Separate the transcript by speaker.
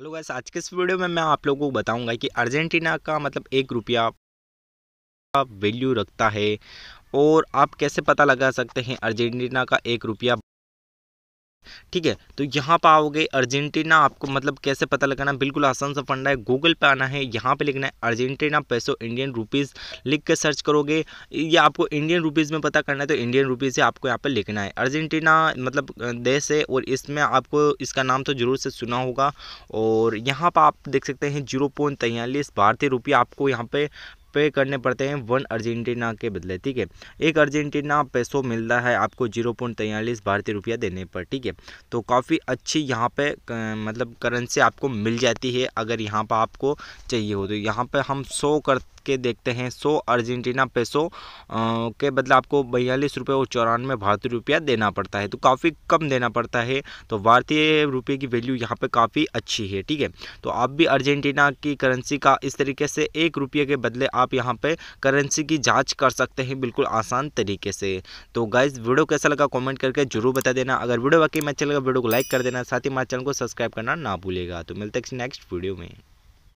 Speaker 1: hello guys आज के इस वीडियो में मैं आप लोगों को बताऊंगा कि अर्जेंटीना का मतलब एक रुपया वैल्यू रखता है और आप कैसे पता लगा सकते हैं अर्जेंटीना का एक रुपया ठीक है तो यहाँ पर आओगे अर्जेंटीना आपको मतलब कैसे पता लगाना बिल्कुल आसान सा फंडा है गूगल पे आना है यहाँ पे लिखना है अर्जेंटीना पैसो इंडियन रुपीज़ लिख के सर्च करोगे या आपको इंडियन रुपीज़ में पता करना है तो इंडियन रुपीज़ से आपको यहाँ पर लिखना है अर्जेंटीना मतलब देश है और इसमें आपको इसका नाम तो ज़रूर से सुना होगा और यहाँ पर आप देख सकते हैं जीरो भारतीय रुपये आपको यहाँ पर पे करने पड़ते हैं वन अर्जेंटीना के बदले ठीक है एक अर्जेंटीना पैसो मिलता है आपको जीरो पॉइंट तैंतालीस भारतीय रुपया देने पर ठीक है तो काफ़ी अच्छी यहाँ पे मतलब करेंसी आपको मिल जाती है अगर यहाँ पर आपको चाहिए हो तो यहाँ पर हम सौ कर के देखते हैं सौ अर्जेंटीना पैसो के बदले आपको बयालीस रुपये और चौरानवे भारतीय रुपया देना पड़ता है तो काफ़ी कम देना पड़ता है तो भारतीय रुपये की वैल्यू यहाँ पे काफ़ी अच्छी है ठीक है तो आप भी अर्जेंटीना की करेंसी का इस तरीके से एक रुपये के बदले आप यहाँ पर करेंसी की जाँच कर सकते हैं बिल्कुल आसान तरीके से तो गाइज वीडियो कैसा लगा कॉमेंट करके जरूर बता देना अगर वीडियो वाकई में अच्छा लगा वीडियो को लाइक कर देना साथ ही हमारे चैनल को सब्सक्राइब करना ना भूलेगा तो मिलते हैं नेक्स्ट वीडियो में